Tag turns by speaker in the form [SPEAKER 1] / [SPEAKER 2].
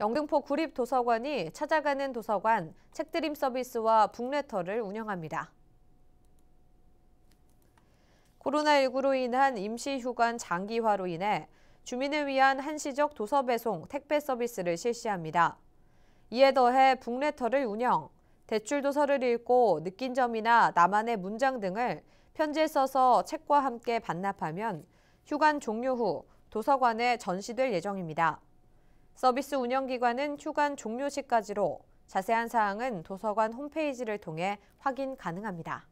[SPEAKER 1] 영등포 구립도서관이 찾아가는 도서관, 책드림 서비스와 북레터를 운영합니다. 코로나19로 인한 임시휴관 장기화로 인해 주민을 위한 한시적 도서 배송, 택배 서비스를 실시합니다. 이에 더해 북레터를 운영, 대출 도서를 읽고 느낀 점이나 나만의 문장 등을 편지에 써서 책과 함께 반납하면 휴관 종료 후 도서관에 전시될 예정입니다. 서비스 운영기관은 휴관 종료 시까지로 자세한 사항은 도서관 홈페이지를 통해 확인 가능합니다.